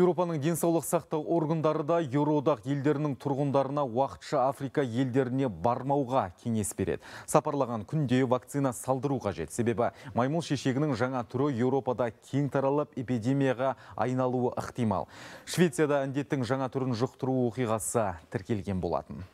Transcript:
Еуропаның денсаулық сақтау органдары да Еуроодақ елдерінің тұрғындарына уақытша Африка елдеріне бармауға кеңес береді. Сапарлаған күнде вакцина салдыруға жет Себебі маймыл шешегінің жаңа түрі Еуропада кең таралып эпидемияға айналуы ықтимал. Швецияда әндеттің жаңа түрін жұқтыру оқиғасы тіркелген болатын.